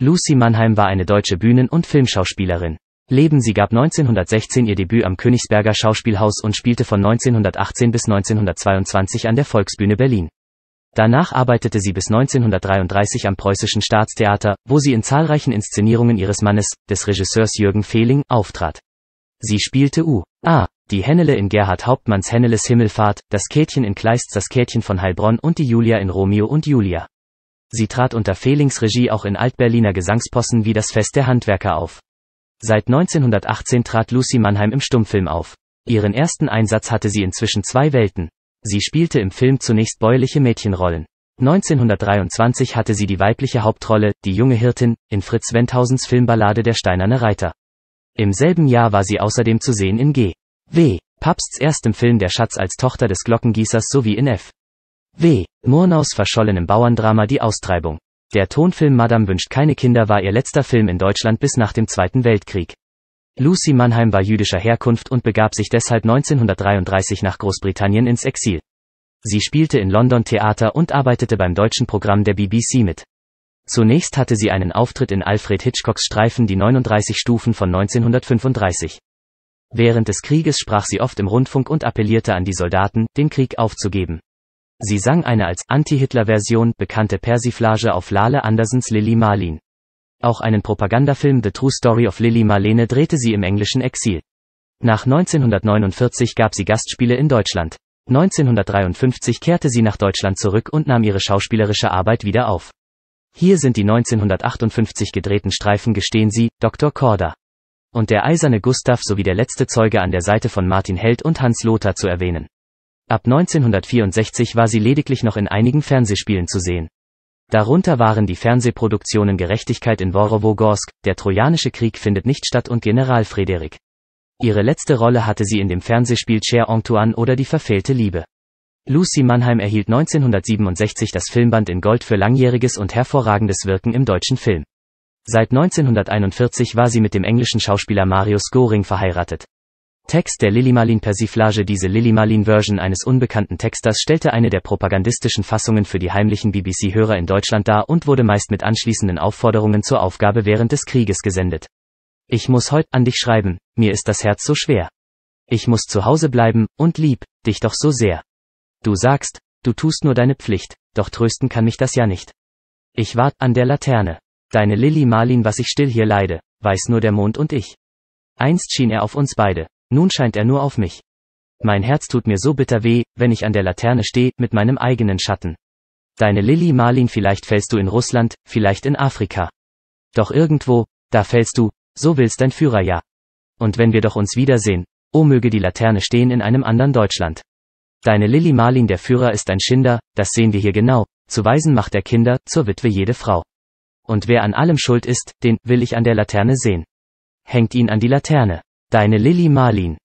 Lucy Mannheim war eine deutsche Bühnen- und Filmschauspielerin. Leben sie gab 1916 ihr Debüt am Königsberger Schauspielhaus und spielte von 1918 bis 1922 an der Volksbühne Berlin. Danach arbeitete sie bis 1933 am Preußischen Staatstheater, wo sie in zahlreichen Inszenierungen ihres Mannes, des Regisseurs Jürgen Fehling, auftrat. Sie spielte U. A. Die Hennele in Gerhard Hauptmanns Henneles Himmelfahrt, das Käthchen in Kleists das Käthchen von Heilbronn und die Julia in Romeo und Julia. Sie trat unter Fehlings Regie auch in Altberliner Gesangspossen wie das Fest der Handwerker auf. Seit 1918 trat Lucy Mannheim im Stummfilm auf. Ihren ersten Einsatz hatte sie inzwischen zwei Welten. Sie spielte im Film zunächst bäuerliche Mädchenrollen. 1923 hatte sie die weibliche Hauptrolle, die junge Hirtin, in Fritz Wenthausens Filmballade Der steinerne Reiter. Im selben Jahr war sie außerdem zu sehen in G. W. Papsts erstem Film Der Schatz als Tochter des Glockengießers sowie in F. W. Murnaus verschollenem Bauerndrama Die Austreibung. Der Tonfilm Madame wünscht keine Kinder war ihr letzter Film in Deutschland bis nach dem Zweiten Weltkrieg. Lucy Mannheim war jüdischer Herkunft und begab sich deshalb 1933 nach Großbritannien ins Exil. Sie spielte in London Theater und arbeitete beim deutschen Programm der BBC mit. Zunächst hatte sie einen Auftritt in Alfred Hitchcocks Streifen Die 39 Stufen von 1935. Während des Krieges sprach sie oft im Rundfunk und appellierte an die Soldaten, den Krieg aufzugeben. Sie sang eine als Anti-Hitler-Version bekannte Persiflage auf Lale Andersens Lilly Marlin. Auch einen Propagandafilm The True Story of Lilly Marlene drehte sie im englischen Exil. Nach 1949 gab sie Gastspiele in Deutschland. 1953 kehrte sie nach Deutschland zurück und nahm ihre schauspielerische Arbeit wieder auf. Hier sind die 1958 gedrehten Streifen Gestehen Sie, Dr. Korda. Und der eiserne Gustav sowie der letzte Zeuge an der Seite von Martin Held und Hans Lothar zu erwähnen. Ab 1964 war sie lediglich noch in einigen Fernsehspielen zu sehen. Darunter waren die Fernsehproduktionen Gerechtigkeit in Worowogorsk, Der Trojanische Krieg findet nicht statt und General Frederik. Ihre letzte Rolle hatte sie in dem Fernsehspiel Cher Antoine oder Die verfehlte Liebe. Lucy Mannheim erhielt 1967 das Filmband in Gold für langjähriges und hervorragendes Wirken im deutschen Film. Seit 1941 war sie mit dem englischen Schauspieler Marius Goring verheiratet. Text der Lilimalin-Persiflage Diese Lilimalin-Version eines unbekannten Texters stellte eine der propagandistischen Fassungen für die heimlichen BBC-Hörer in Deutschland dar und wurde meist mit anschließenden Aufforderungen zur Aufgabe während des Krieges gesendet. Ich muss heut an dich schreiben, mir ist das Herz so schwer. Ich muss zu Hause bleiben, und lieb, dich doch so sehr. Du sagst, du tust nur deine Pflicht, doch trösten kann mich das ja nicht. Ich wart an der Laterne. Deine Lilly Marlin was ich still hier leide, weiß nur der Mond und ich. Einst schien er auf uns beide, nun scheint er nur auf mich. Mein Herz tut mir so bitter weh, wenn ich an der Laterne stehe, mit meinem eigenen Schatten. Deine Lilly Marlin vielleicht fällst du in Russland, vielleicht in Afrika. Doch irgendwo, da fällst du, so willst dein Führer ja. Und wenn wir doch uns wiedersehen, oh möge die Laterne stehen in einem anderen Deutschland. Deine Lilly Marlin der Führer ist ein Schinder, das sehen wir hier genau, zu Weisen macht er Kinder, zur Witwe jede Frau. Und wer an allem schuld ist, den will ich an der Laterne sehen. Hängt ihn an die Laterne. Deine Lilly Marlin